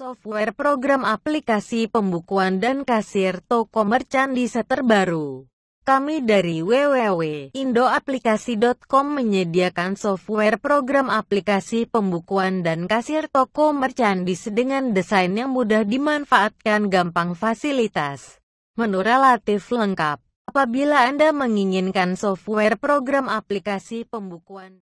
software program aplikasi pembukuan dan kasir toko merchandise terbaru. Kami dari www.indoaplikasi.com menyediakan software program aplikasi pembukuan dan kasir toko merchandise dengan desain yang mudah dimanfaatkan gampang fasilitas. Menu relatif lengkap. Apabila Anda menginginkan software program aplikasi pembukuan